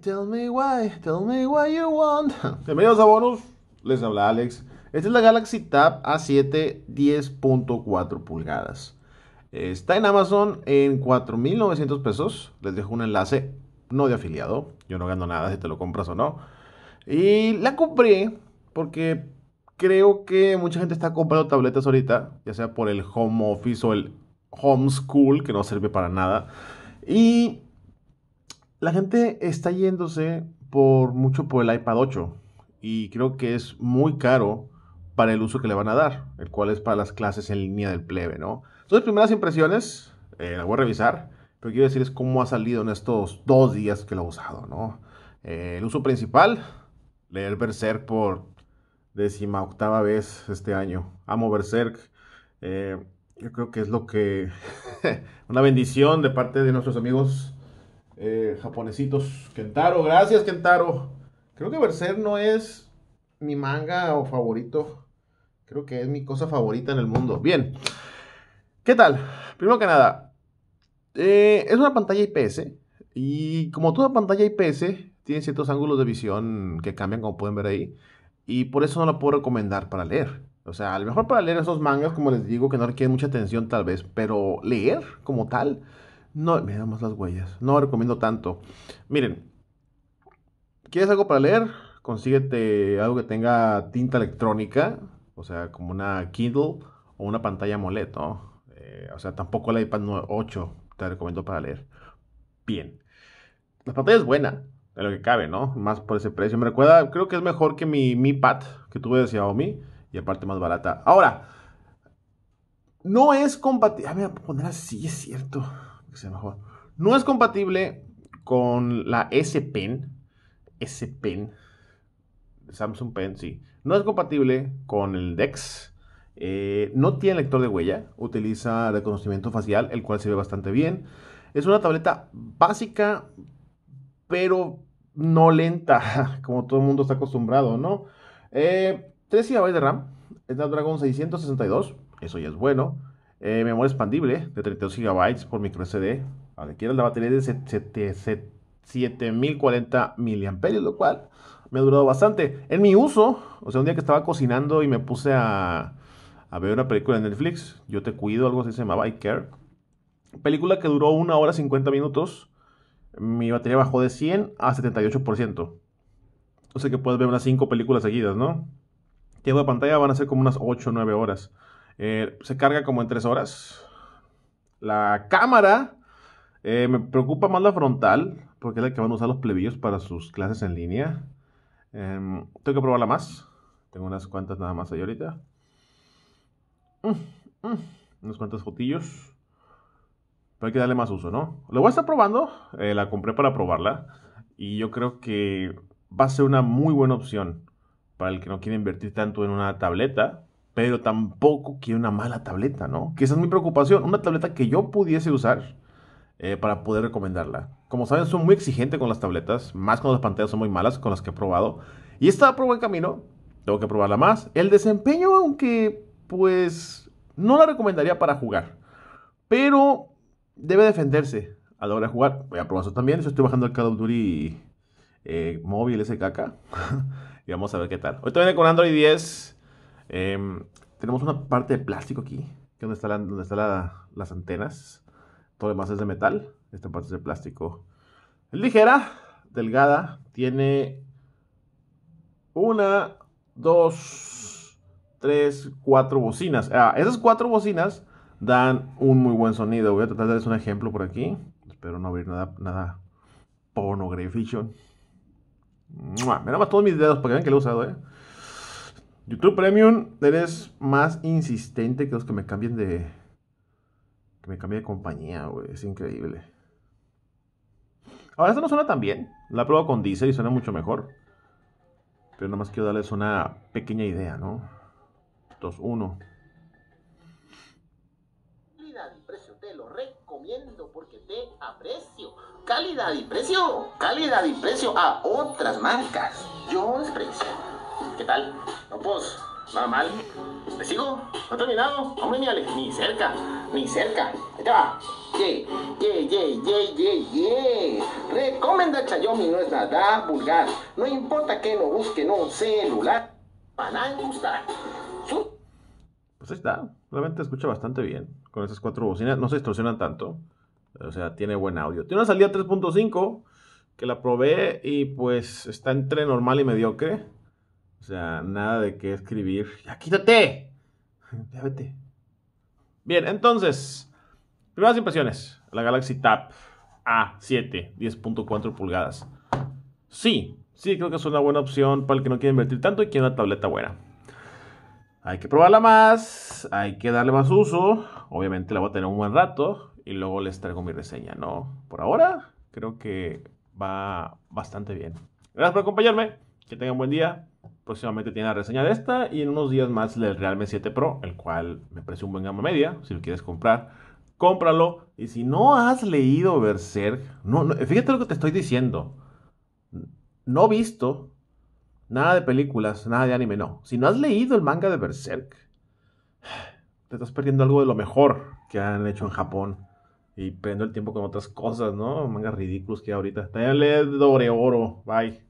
tell me why, tell me why you want. Bienvenidos a Bonus, les habla Alex. Esta es la Galaxy Tab A7 10.4 pulgadas. Está en Amazon en 4.900 pesos. Les dejo un enlace, no de afiliado. Yo no gano nada si te lo compras o no. Y la compré porque creo que mucha gente está comprando tabletas ahorita, ya sea por el home office o el homeschool, que no sirve para nada. Y la gente está yéndose por mucho por el iPad 8 y creo que es muy caro para el uso que le van a dar, el cual es para las clases en línea del plebe, ¿no? Entonces, primeras impresiones, eh, las voy a revisar, pero quiero decirles cómo ha salido en estos dos días que lo he usado, ¿no? Eh, el uso principal, leer Berserk por décima octava vez este año. Amo Berserk. Eh, yo creo que es lo que... una bendición de parte de nuestros amigos eh, japonesitos. Kentaro, gracias Kentaro. Creo que Berser no es mi manga o favorito. Creo que es mi cosa favorita en el mundo. Bien. ¿Qué tal? Primero que nada, eh, es una pantalla IPS. Y como toda pantalla IPS, tiene ciertos ángulos de visión que cambian, como pueden ver ahí. Y por eso no la puedo recomendar para leer. O sea, a lo mejor para leer esos mangas, como les digo, que no requieren mucha atención tal vez, pero leer como tal, no, me más las huellas. No recomiendo tanto. Miren, ¿quieres algo para leer? Consíguete algo que tenga tinta electrónica, o sea, como una Kindle o una pantalla AMOLED, ¿no? Eh, o sea, tampoco la iPad 8 te recomiendo para leer. Bien. La pantalla es buena, de lo que cabe, ¿no? Más por ese precio. Me recuerda, creo que es mejor que mi Mi Pad que tuve de Xiaomi y aparte más barata. Ahora, no es compatible. Ah, me voy a poner así, es cierto que sea mejor. No es compatible con la S Pen. S Pen. Samsung Pen, sí. No es compatible con el DeX. Eh, no tiene lector de huella. Utiliza reconocimiento facial, el cual se ve bastante bien. Es una tableta básica, pero no lenta, como todo el mundo está acostumbrado, ¿no? 3 eh, GB de RAM. Snapdragon 662. Eso ya es bueno. Eh, memoria expandible de 32 GB por micro SD. Vale, quiero la batería de 7040 mAh, lo cual me ha durado bastante. En mi uso, o sea, un día que estaba cocinando y me puse a, ver una película en Netflix, Yo Te Cuido, algo así se llama. I Care. Película que duró 1 hora 50 minutos. Mi batería bajó de 100 a 78%. O sea que puedes ver unas 5 películas seguidas, ¿no? Tiempo de pantalla van a ser como unas 8 o 9 horas. Eh, se carga como en tres horas. La cámara, eh, me preocupa más la frontal, porque es la que van a usar los plebillos para sus clases en línea. Em, tengo que probarla más. Tengo unas cuantas nada más ahí ahorita. unos mm, mm, unas cuantas fotillos. Pero hay que darle más uso, ¿no? Lo voy a estar probando. Eh, la compré para probarla. Y yo creo que va a ser una muy buena opción para el que no quiere invertir tanto en una tableta pero tampoco quiero una mala tableta, ¿no? Que esa es mi preocupación, una tableta que yo pudiese usar eh, para poder recomendarla. Como saben, soy muy exigente con las tabletas, más cuando las pantallas son muy malas, con las que he probado. Y esta por buen camino, tengo que probarla más. El desempeño, aunque pues no la recomendaría para jugar, pero debe defenderse a la hora de jugar. Voy a probar eso también, yo estoy bajando el Call of Duty eh, móvil SKK. y vamos a ver qué tal. Hoy viene con Android 10. Em, tenemos una parte de plástico aquí, que donde están las antenas. Todo lo demás es de metal. Esta parte es de plástico. Ligera, delgada, tiene una, dos, tres, cuatro bocinas. Ah, esas cuatro bocinas dan un muy buen sonido. Voy a tratar de darles un ejemplo por aquí. Espero no abrir nada, nada Me Mira más todos mis dedos para que vean que lo he usado, eh. YouTube Premium, eres más insistente que los que me cambien de. Que me cambie de compañía, güey. Es increíble. Ahora, esto no suena tan bien. La prueba con Deezer y suena mucho mejor. Pero nada más quiero darles una pequeña idea, ¿no? 2, 1. Calidad y precio te lo recomiendo porque te aprecio. Calidad y precio. Calidad y precio a otras marcas. Yo les precio. ¿Qué tal? No, pues, nada mal. ¿Le sigo? ¿No ha terminado? Hombre, ni, ni cerca, ni cerca. Ahí te va. ye, ye, ye, ye, ye Recomenda Chayomi no es nada vulgar. No importa que no busquen un celular. Van a gustar. Pues ahí está. Realmente escucha bastante bien. Con esas cuatro bocinas no se distorsionan tanto. O sea, tiene buen audio. Tiene una salida 3.5 que la probé y pues está entre normal y mediocre. O sea, nada de qué escribir. ¡Ya quítate! Ya Bien, entonces, primeras impresiones. La Galaxy Tab A7, 10.4 pulgadas. Sí, sí, creo que es una buena opción para el que no quiere invertir tanto y quiere una tableta buena. Hay que probarla más, hay que darle más uso. Obviamente la voy a tener un buen rato y luego les traigo mi reseña, ¿no? Por ahora, creo que va bastante bien. Gracias por acompañarme, que tengan buen día próximamente tiene la reseña de esta y en unos días más del Realme 7 Pro, el cual me parece un buen gama media, si lo quieres comprar, cómpralo. Y si no has leído Berserk, no, fíjate lo que te estoy diciendo. No visto nada de películas, nada de anime, no. Si no has leído el manga de Berserk, te estás perdiendo algo de lo mejor que han hecho en Japón. Y perdiendo el tiempo con otras cosas, ¿no? Mangas ridículos que ahorita. También lee Dobre Oro. Bye.